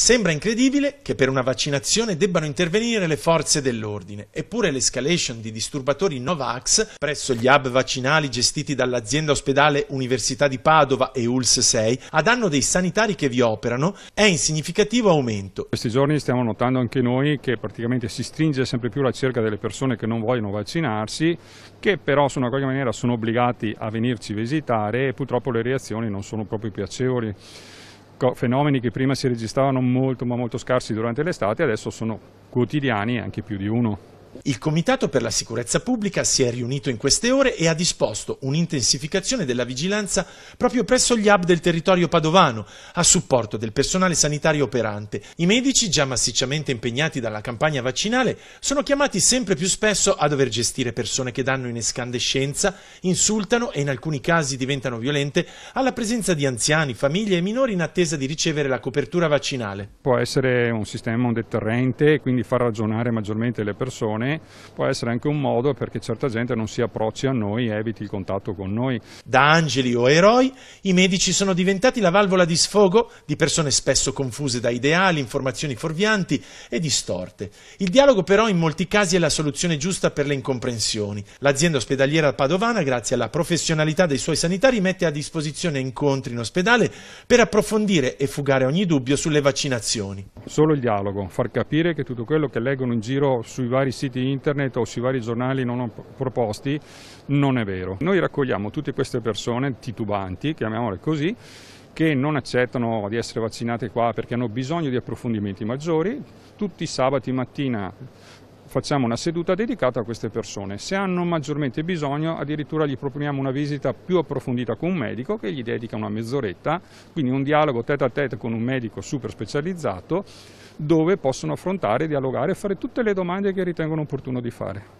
Sembra incredibile che per una vaccinazione debbano intervenire le forze dell'ordine, eppure l'escalation di disturbatori Novax presso gli hub vaccinali gestiti dall'azienda ospedale Università di Padova e ULS 6 a danno dei sanitari che vi operano è in significativo aumento. Questi giorni stiamo notando anche noi che praticamente si stringe sempre più la cerca delle persone che non vogliono vaccinarsi, che però in una qualche maniera sono obbligati a venirci visitare e purtroppo le reazioni non sono proprio piacevoli fenomeni che prima si registravano molto ma molto scarsi durante l'estate adesso sono quotidiani anche più di uno. Il Comitato per la sicurezza pubblica si è riunito in queste ore e ha disposto un'intensificazione della vigilanza proprio presso gli hub del territorio padovano, a supporto del personale sanitario operante. I medici, già massicciamente impegnati dalla campagna vaccinale, sono chiamati sempre più spesso a dover gestire persone che danno in escandescenza, insultano e in alcuni casi diventano violente alla presenza di anziani, famiglie e minori in attesa di ricevere la copertura vaccinale. Può essere un sistema, un deterrente, quindi far ragionare maggiormente le persone comunicazione può essere anche un modo perché certa gente non si approcci a noi e eviti il contatto con noi. Da angeli o eroi, i medici sono diventati la valvola di sfogo di persone spesso confuse da ideali, informazioni fuorvianti e distorte. Il dialogo però in molti casi è la soluzione giusta per le incomprensioni. L'azienda ospedaliera padovana, grazie alla professionalità dei suoi sanitari, mette a disposizione incontri in ospedale per approfondire e fugare ogni dubbio sulle vaccinazioni. Solo il dialogo, far capire che tutto quello che leggono in giro sui vari siti internet o sui vari giornali non proposti non è vero. Noi raccogliamo tutte queste persone titubanti, chiamiamole così, che non accettano di essere vaccinate qua perché hanno bisogno di approfondimenti maggiori, tutti i sabati mattina facciamo una seduta dedicata a queste persone. Se hanno maggiormente bisogno addirittura gli proponiamo una visita più approfondita con un medico che gli dedica una mezz'oretta, quindi un dialogo tête a tête con un medico super specializzato dove possono affrontare, dialogare e fare tutte le domande che ritengono opportuno di fare.